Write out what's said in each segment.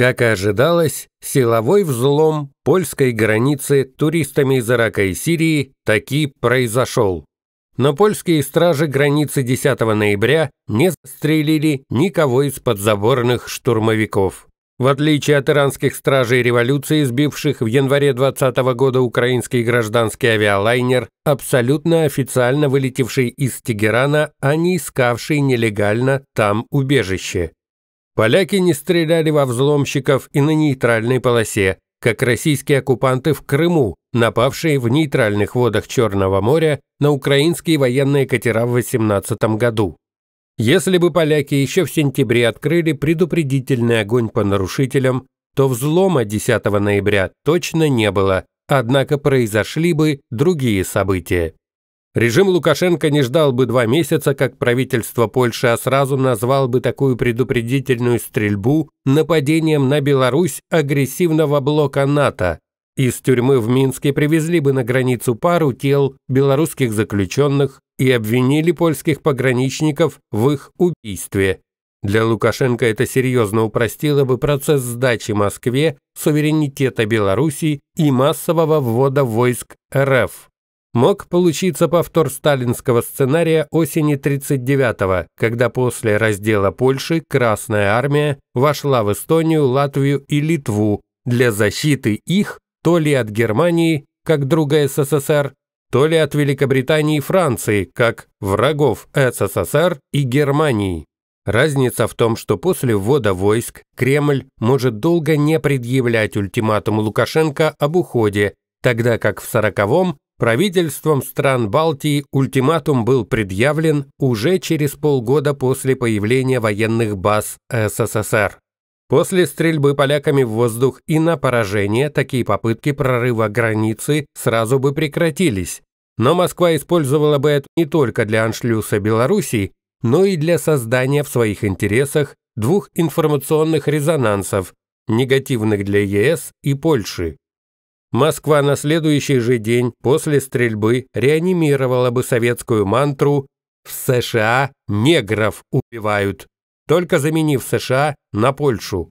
Как и ожидалось, силовой взлом польской границы туристами из Ирака и Сирии таки произошел. Но польские стражи границы 10 ноября не застрелили никого из подзаборных штурмовиков. В отличие от иранских стражей революции, сбивших в январе 20 года украинский гражданский авиалайнер, абсолютно официально вылетевший из Тегерана, а не искавший нелегально там убежище. Поляки не стреляли во взломщиков и на нейтральной полосе, как российские оккупанты в Крыму, напавшие в нейтральных водах Черного моря на украинские военные катера в 18 году. Если бы поляки еще в сентябре открыли предупредительный огонь по нарушителям, то взлома 10 ноября точно не было, однако произошли бы другие события. Режим Лукашенко не ждал бы два месяца, как правительство Польши, а сразу назвал бы такую предупредительную стрельбу нападением на Беларусь агрессивного блока НАТО. Из тюрьмы в Минске привезли бы на границу пару тел белорусских заключенных и обвинили польских пограничников в их убийстве. Для Лукашенко это серьезно упростило бы процесс сдачи Москве, суверенитета Беларуси и массового ввода войск РФ мог получиться повтор сталинского сценария осени 39-го, когда после раздела Польши Красная армия вошла в Эстонию, Латвию и Литву для защиты их то ли от Германии, как друга СССР, то ли от Великобритании и Франции, как врагов СССР и Германии. Разница в том, что после ввода войск Кремль может долго не предъявлять ультиматум Лукашенко об уходе, тогда как в 40-м Правительством стран Балтии ультиматум был предъявлен уже через полгода после появления военных баз СССР. После стрельбы поляками в воздух и на поражение такие попытки прорыва границы сразу бы прекратились. Но Москва использовала бы это не только для аншлюса Белоруссии, но и для создания в своих интересах двух информационных резонансов, негативных для ЕС и Польши. Москва на следующий же день после стрельбы реанимировала бы советскую мантру «В США негров убивают», только заменив США на Польшу.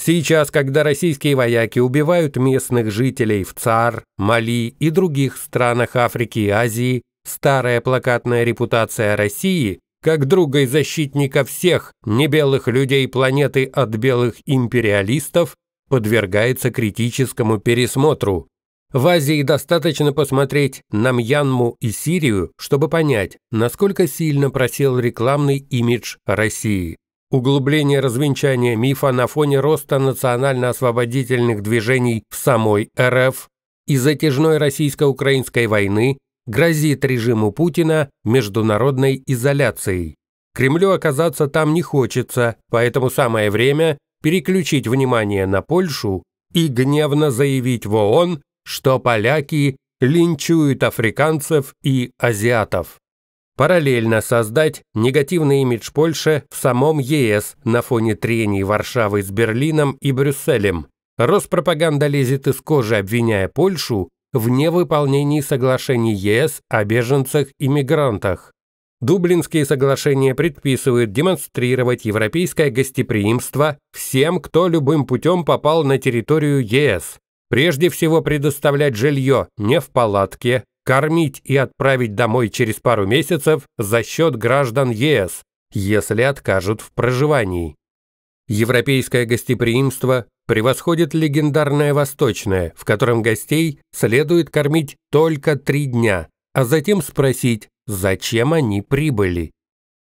Сейчас, когда российские вояки убивают местных жителей в ЦАР, Мали и других странах Африки и Азии, старая плакатная репутация России как друга и защитника всех небелых людей планеты от белых империалистов подвергается критическому пересмотру. В Азии достаточно посмотреть на Мьянму и Сирию, чтобы понять, насколько сильно просел рекламный имидж России. Углубление развенчания мифа на фоне роста национально-освободительных движений в самой РФ и затяжной российско-украинской войны грозит режиму Путина международной изоляцией. Кремлю оказаться там не хочется, поэтому самое время переключить внимание на Польшу и гневно заявить в ООН, что поляки линчуют африканцев и азиатов. Параллельно создать негативный имидж Польши в самом ЕС на фоне трений Варшавы с Берлином и Брюсселем. Роспропаганда лезет из кожи, обвиняя Польшу в невыполнении соглашений ЕС о беженцах и мигрантах. Дублинские соглашения предписывают демонстрировать европейское гостеприимство всем, кто любым путем попал на территорию ЕС. Прежде всего предоставлять жилье не в палатке, кормить и отправить домой через пару месяцев за счет граждан ЕС, если откажут в проживании. Европейское гостеприимство превосходит легендарное восточное, в котором гостей следует кормить только три дня, а затем спросить, зачем они прибыли.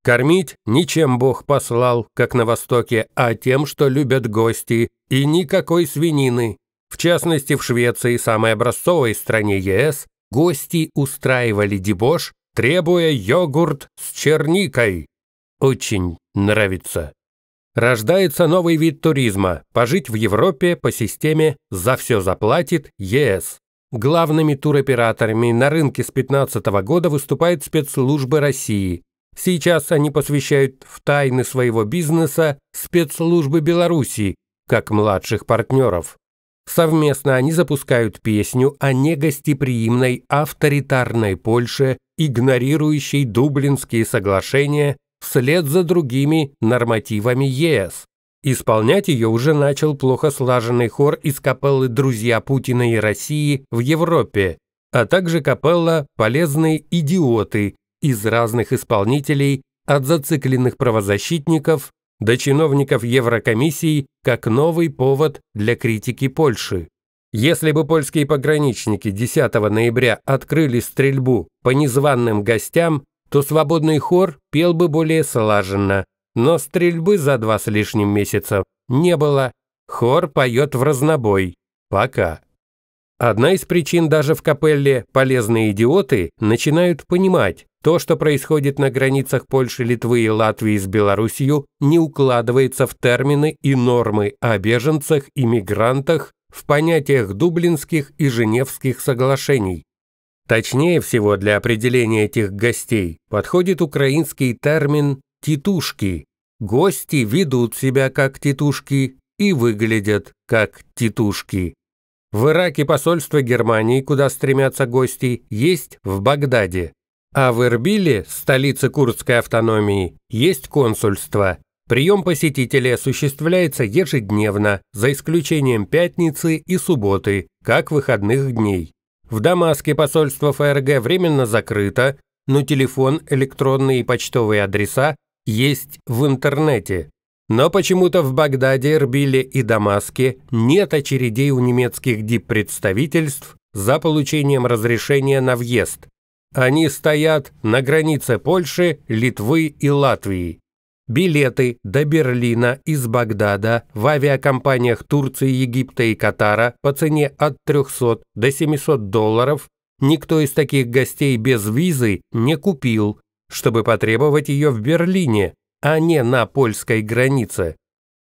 Кормить ничем Бог послал, как на Востоке, а тем, что любят гости, и никакой свинины. В частности, в Швеции, самой образцовой стране ЕС, гости устраивали дебош, требуя йогурт с черникой. Очень нравится. Рождается новый вид туризма – пожить в Европе по системе «за все заплатит ЕС». Главными туроператорами на рынке с 2015 года выступают спецслужбы России. Сейчас они посвящают в тайны своего бизнеса спецслужбы Беларуси как младших партнеров. Совместно они запускают песню о негостеприимной авторитарной Польше, игнорирующей Дублинские соглашения вслед за другими нормативами ЕС. Исполнять ее уже начал плохо слаженный хор из капеллы «Друзья Путина и России» в Европе, а также капелла «Полезные идиоты» из разных исполнителей, от зацикленных правозащитников до чиновников Еврокомиссии, как новый повод для критики Польши. Если бы польские пограничники 10 ноября открыли стрельбу по незваным гостям, то свободный хор пел бы более слаженно, но стрельбы за два с лишним месяца не было. Хор поет в разнобой. Пока. Одна из причин даже в капелле «Полезные идиоты» начинают понимать, то, что происходит на границах Польши, Литвы и Латвии с Белоруссией, не укладывается в термины и нормы о беженцах и мигрантах в понятиях Дублинских и Женевских соглашений. Точнее всего для определения этих гостей подходит украинский термин титушки. Гости ведут себя как титушки и выглядят как титушки. В Ираке посольство Германии, куда стремятся гости, есть в Багдаде. А в Эрбиле, столице курдской автономии, есть консульство. Прием посетителей осуществляется ежедневно, за исключением пятницы и субботы, как выходных дней. В Дамаске посольство ФРГ временно закрыто, но телефон, электронные и почтовые адреса есть в интернете. Но почему-то в Багдаде, Эрбиле и Дамаске нет очередей у немецких диппредставительств за получением разрешения на въезд. Они стоят на границе Польши, Литвы и Латвии. Билеты до Берлина из Багдада в авиакомпаниях Турции, Египта и Катара по цене от 300 до 700 долларов никто из таких гостей без визы не купил, чтобы потребовать ее в Берлине, а не на польской границе.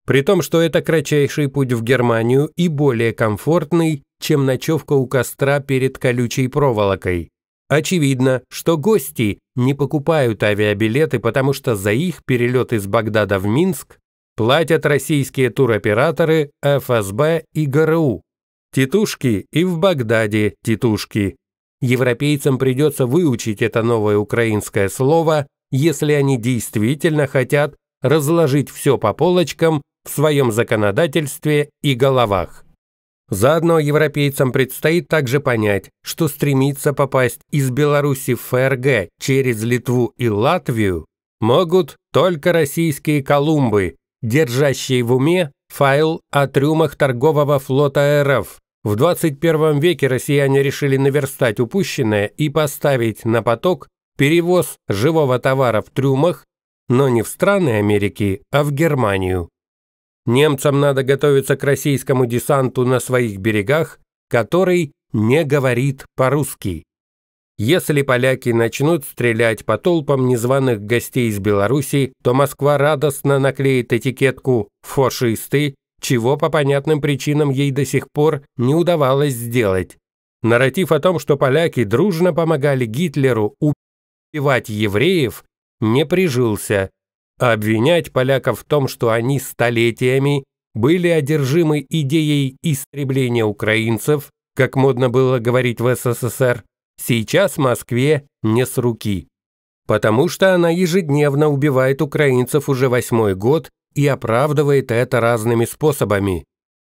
При том, что это кратчайший путь в Германию и более комфортный, чем ночевка у костра перед колючей проволокой. Очевидно, что гости не покупают авиабилеты, потому что за их перелет из Багдада в Минск платят российские туроператоры, ФСБ и ГРУ. Титушки и в Багдаде титушки. Европейцам придется выучить это новое украинское слово, если они действительно хотят разложить все по полочкам в своем законодательстве и головах. Заодно европейцам предстоит также понять, что стремиться попасть из Беларуси в ФРГ через Литву и Латвию могут только российские Колумбы, держащие в уме файл о трюмах торгового флота РФ, в 21 веке россияне решили наверстать упущенное и поставить на поток перевоз живого товара в трюмах, но не в страны Америки, а в Германию. Немцам надо готовиться к российскому десанту на своих берегах, который не говорит по-русски. Если поляки начнут стрелять по толпам незваных гостей из Беларуси, то Москва радостно наклеит этикетку «фашисты» чего по понятным причинам ей до сих пор не удавалось сделать. Нарратив о том, что поляки дружно помогали Гитлеру убивать евреев, не прижился, а обвинять поляков в том, что они столетиями были одержимы идеей истребления украинцев, как модно было говорить в СССР, сейчас Москве не с руки. Потому что она ежедневно убивает украинцев уже восьмой год и оправдывает это разными способами.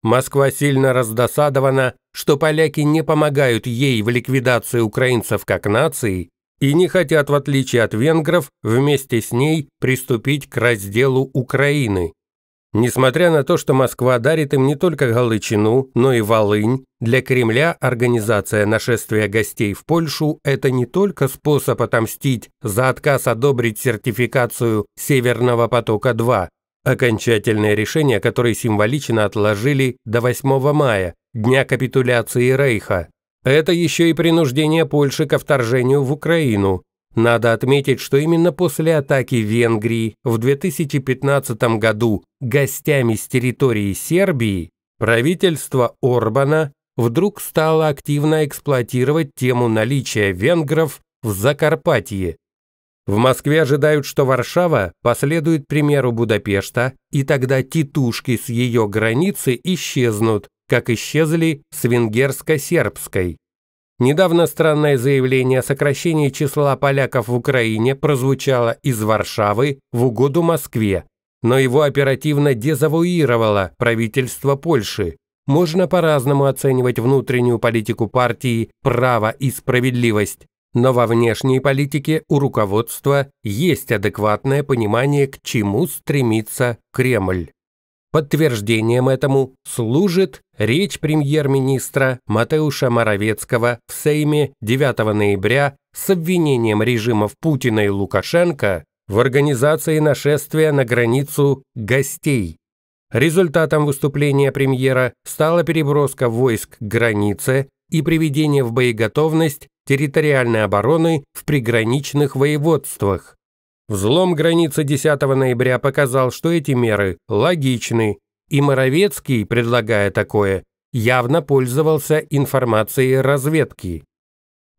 Москва сильно раздосадована, что поляки не помогают ей в ликвидации украинцев как нации и не хотят, в отличие от венгров, вместе с ней приступить к разделу Украины. Несмотря на то, что Москва дарит им не только Галычину, но и Волынь, для Кремля организация нашествия гостей в Польшу – это не только способ отомстить за отказ одобрить сертификацию «Северного потока-2», Окончательное решение, которое символично отложили до 8 мая, дня капитуляции Рейха. Это еще и принуждение Польши ко вторжению в Украину. Надо отметить, что именно после атаки Венгрии в 2015 году гостями с территории Сербии правительство Орбана вдруг стало активно эксплуатировать тему наличия венгров в Закарпатье. В Москве ожидают, что Варшава последует примеру Будапешта, и тогда титушки с ее границы исчезнут, как исчезли с венгерско-сербской. Недавно странное заявление о сокращении числа поляков в Украине прозвучало из Варшавы в угоду Москве, но его оперативно дезавуировало правительство Польши. Можно по-разному оценивать внутреннюю политику партии «Право и справедливость», но во внешней политике у руководства есть адекватное понимание, к чему стремится Кремль. Подтверждением этому служит речь премьер-министра Матеуша Моровецкого в Сейме 9 ноября с обвинением режимов Путина и Лукашенко в организации нашествия на границу гостей. Результатом выступления премьера стала переброска войск к границе и приведение в боеготовность территориальной обороны в приграничных воеводствах. Взлом границы 10 ноября показал, что эти меры логичны, и Моровецкий, предлагая такое, явно пользовался информацией разведки.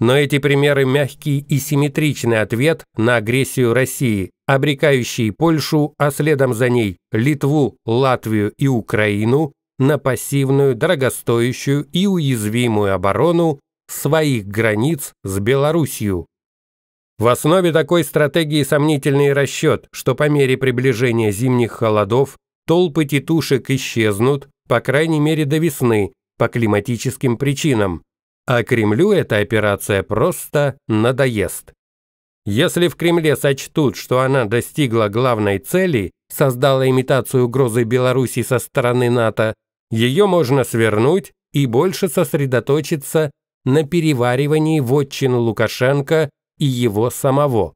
Но эти примеры мягкий и симметричный ответ на агрессию России, обрекающий Польшу, а следом за ней Литву, Латвию и Украину на пассивную, дорогостоящую и уязвимую оборону своих границ с Белоруссией. В основе такой стратегии сомнительный расчет, что по мере приближения зимних холодов толпы тетушек исчезнут, по крайней мере до весны, по климатическим причинам, а Кремлю эта операция просто надоест. Если в Кремле сочтут, что она достигла главной цели, создала имитацию угрозы Беларуси со стороны НАТО, ее можно свернуть и больше сосредоточиться на переваривании вотчин Лукашенко и его самого.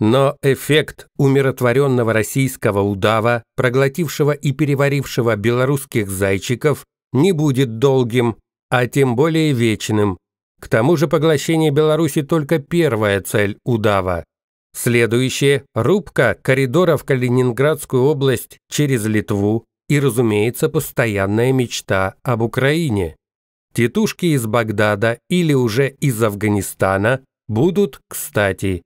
Но эффект умиротворенного российского удава, проглотившего и переварившего белорусских зайчиков, не будет долгим, а тем более вечным. К тому же поглощение Беларуси только первая цель удава. Следующее – рубка коридора в Калининградскую область через Литву и, разумеется, постоянная мечта об Украине. Тетушки из Багдада или уже из Афганистана будут кстати.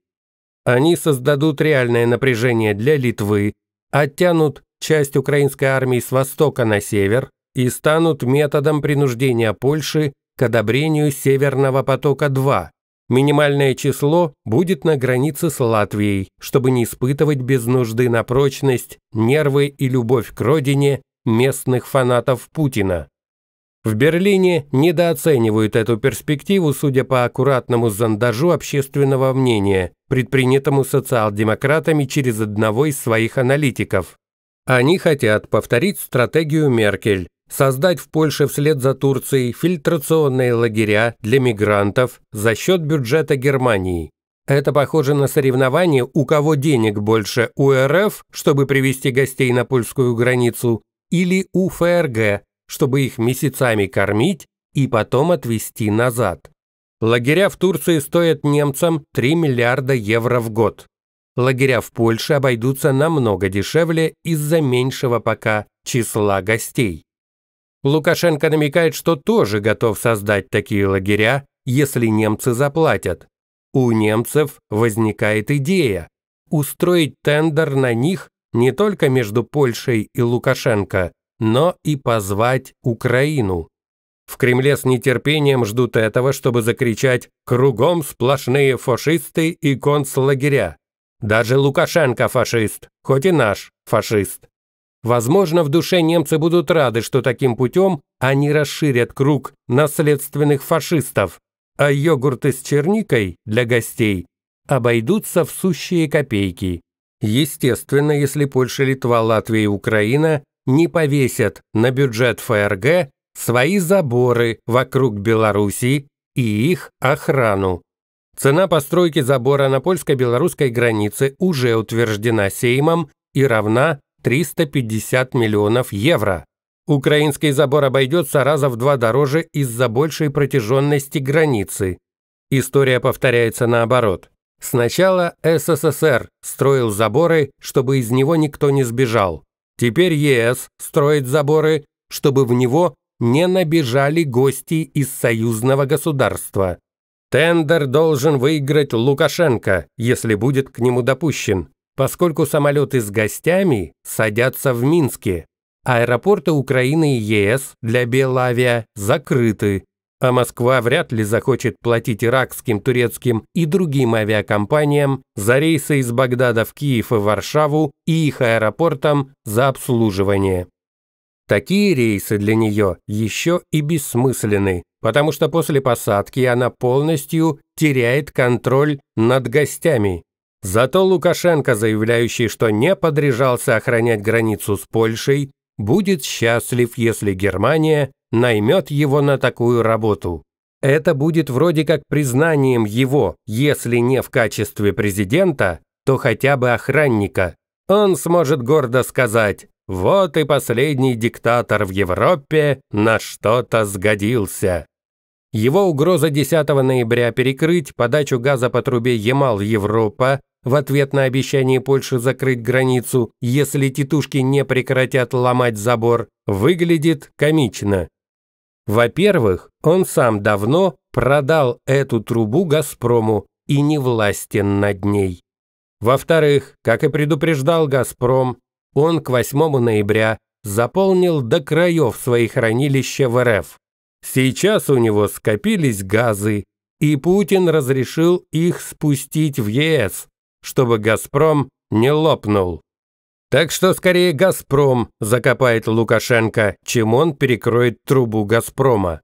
Они создадут реальное напряжение для Литвы, оттянут часть украинской армии с востока на север и станут методом принуждения Польши к одобрению Северного потока-2. Минимальное число будет на границе с Латвией, чтобы не испытывать без нужды на прочность, нервы и любовь к родине местных фанатов Путина. В Берлине недооценивают эту перспективу, судя по аккуратному зондажу общественного мнения, предпринятому социал-демократами через одного из своих аналитиков. Они хотят повторить стратегию Меркель, создать в Польше вслед за Турцией фильтрационные лагеря для мигрантов за счет бюджета Германии. Это похоже на соревнование, у кого денег больше у РФ, чтобы привести гостей на польскую границу, или у ФРГ, чтобы их месяцами кормить и потом отвезти назад. Лагеря в Турции стоят немцам 3 миллиарда евро в год. Лагеря в Польше обойдутся намного дешевле из-за меньшего пока числа гостей. Лукашенко намекает, что тоже готов создать такие лагеря, если немцы заплатят. У немцев возникает идея устроить тендер на них не только между Польшей и Лукашенко, но и позвать Украину. В Кремле с нетерпением ждут этого, чтобы закричать «Кругом сплошные фашисты и концлагеря». Даже Лукашенко фашист, хоть и наш фашист. Возможно, в душе немцы будут рады, что таким путем они расширят круг наследственных фашистов, а йогурты с черникой для гостей обойдутся в сущие копейки. Естественно, если Польша, Литва, Латвия и Украина не повесят на бюджет ФРГ свои заборы вокруг Белоруссии и их охрану. Цена постройки забора на польско-белорусской границе уже утверждена Сеймом и равна 350 миллионов евро. Украинский забор обойдется раза в два дороже из-за большей протяженности границы. История повторяется наоборот. Сначала СССР строил заборы, чтобы из него никто не сбежал. Теперь ЕС строит заборы, чтобы в него не набежали гости из союзного государства. Тендер должен выиграть Лукашенко, если будет к нему допущен, поскольку самолеты с гостями садятся в Минске. Аэропорты Украины и ЕС для Белавиа закрыты, а Москва вряд ли захочет платить иракским, турецким и другим авиакомпаниям за рейсы из Багдада в Киев и Варшаву и их аэропортам за обслуживание. Такие рейсы для нее еще и бессмысленны, потому что после посадки она полностью теряет контроль над гостями. Зато Лукашенко, заявляющий, что не подряжался охранять границу с Польшей, будет счастлив, если Германия наймет его на такую работу. Это будет вроде как признанием его, если не в качестве президента, то хотя бы охранника. Он сможет гордо сказать «Вот и последний диктатор в Европе на что-то сгодился». Его угроза 10 ноября перекрыть подачу газа по трубе Ямал-Европа в ответ на обещание Польши закрыть границу, если тетушки не прекратят ломать забор, выглядит комично. Во-первых, он сам давно продал эту трубу «Газпрому» и не властен над ней. Во-вторых, как и предупреждал «Газпром», он к 8 ноября заполнил до краев свои хранилища в РФ. Сейчас у него скопились газы, и Путин разрешил их спустить в ЕС, чтобы «Газпром» не лопнул. Так что скорее «Газпром» закопает Лукашенко, чем он перекроет трубу «Газпрома».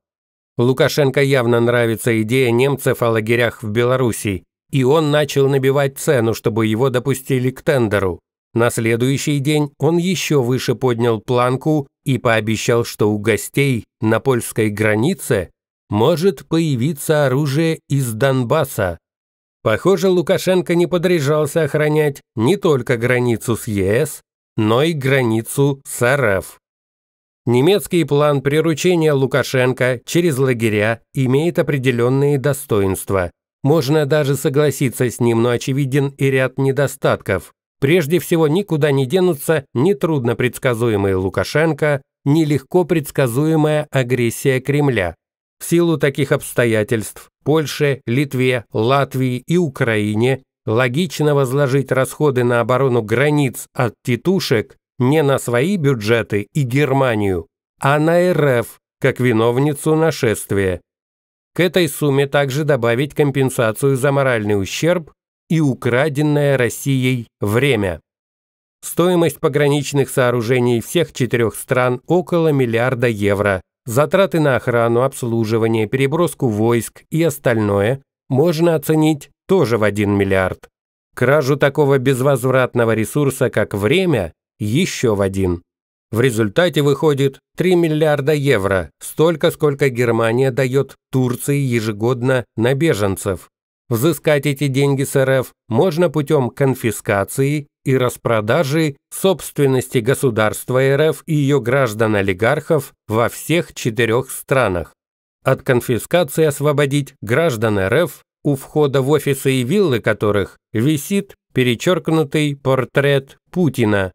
Лукашенко явно нравится идея немцев о лагерях в Беларуси, и он начал набивать цену, чтобы его допустили к тендеру. На следующий день он еще выше поднял планку и пообещал, что у гостей на польской границе может появиться оружие из Донбасса. Похоже, Лукашенко не подряжался охранять не только границу с ЕС, но и границу с РФ. Немецкий план приручения Лукашенко через лагеря имеет определенные достоинства. Можно даже согласиться с ним, но очевиден и ряд недостатков. Прежде всего, никуда не денутся ни трудно предсказуемые Лукашенко, ни легко предсказуемая агрессия Кремля, в силу таких обстоятельств Польше, Литве, Латвии и Украине логично возложить расходы на оборону границ от титушек не на свои бюджеты и Германию, а на РФ как виновницу нашествия. К этой сумме также добавить компенсацию за моральный ущерб и украденное Россией время. Стоимость пограничных сооружений всех четырех стран около миллиарда евро. Затраты на охрану, обслуживание, переброску войск и остальное можно оценить тоже в 1 миллиард. Кражу такого безвозвратного ресурса, как время, еще в один. В результате выходит 3 миллиарда евро, столько, сколько Германия дает Турции ежегодно на беженцев. Взыскать эти деньги с РФ можно путем конфискации и распродажи собственности государства РФ и ее граждан-олигархов во всех четырех странах. От конфискации освободить граждан РФ, у входа в офисы и виллы которых висит перечеркнутый портрет Путина.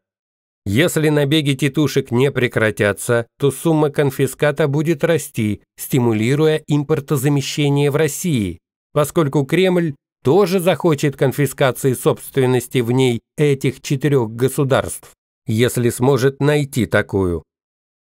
Если набеги тетушек не прекратятся, то сумма конфиската будет расти, стимулируя импортозамещение в России поскольку Кремль тоже захочет конфискации собственности в ней этих четырех государств, если сможет найти такую.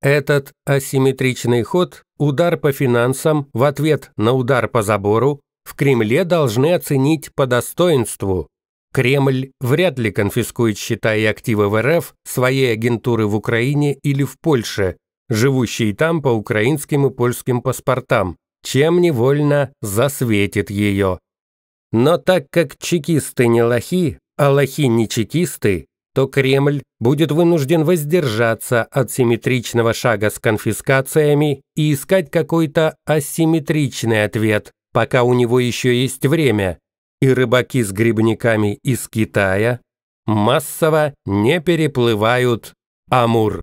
Этот асимметричный ход, удар по финансам в ответ на удар по забору, в Кремле должны оценить по достоинству. Кремль вряд ли конфискует счета и активы в РФ своей агентуры в Украине или в Польше, живущие там по украинским и польским паспортам, чем невольно засветит ее. Но так как чекисты не лохи, а лохи не чекисты, то Кремль будет вынужден воздержаться от симметричного шага с конфискациями и искать какой-то асимметричный ответ, пока у него еще есть время, и рыбаки с грибниками из Китая массово не переплывают Амур.